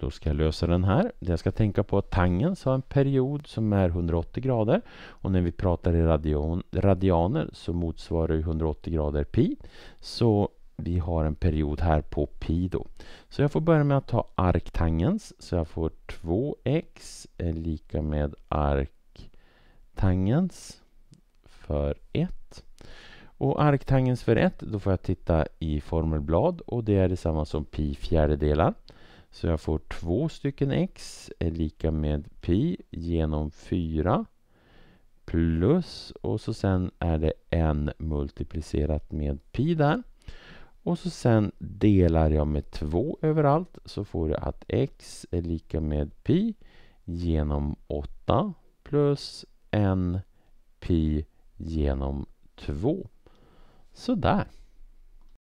Då ska jag lösa den här. Jag ska tänka på att tangens har en period som är 180 grader. Och när vi pratar i radian, radianer så motsvarar 180 grader pi. Så vi har en period här på pi då. Så jag får börja med att ta arktangens. Så jag får 2x är lika med arktangens för 1. Och arktangens för 1, då får jag titta i formelblad och det är detsamma som pi fjärdedelar. Så jag får 2 stycken x är lika med pi genom 4 plus och så sen är det n multiplicerat med pi där. Och så sen delar jag med 2 överallt så får jag att x är lika med pi genom 8 plus n pi genom 2. Sådär.